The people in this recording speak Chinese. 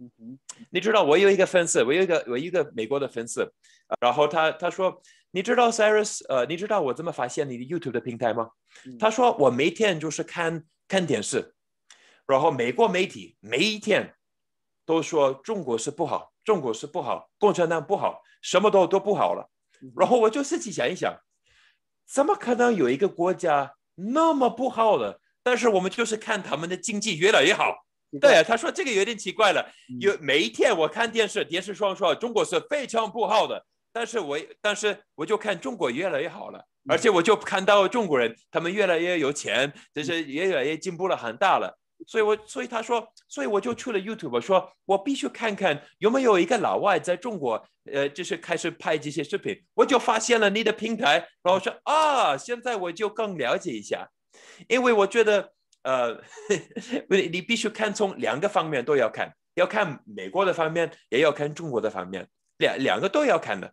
嗯哼，你知道我有一个粉丝，我有一个我一个美国的粉丝，然后他他说，你知道 c y r u s 呃，你知道我怎么发现你的 YouTube 的平台吗？他说我每天就是看看电视，然后美国媒体每一天都说中国是不好，中国是不好，共产党不好，什么都都不好了。然后我就自己想一想，怎么可能有一个国家那么不好了？但是我们就是看他们的经济越来越好。对啊，他说这个有点奇怪了。有每一天我看电视，电视上说中国是非常不好的，但是我但是我就看中国越来越好了，而且我就看到中国人他们越来越有钱，就是越来越进步了，很大了。所以，我所以他说，所以我就去了 YouTube，说我必须看看有没有一个老外在中国，呃，就是开始拍这些视频。我就发现了你的平台，然后说啊，现在我就更了解一下，因为我觉得。呃，不，你必须看，从两个方面都要看，要看美国的方面，也要看中国的方面，两两个都要看的。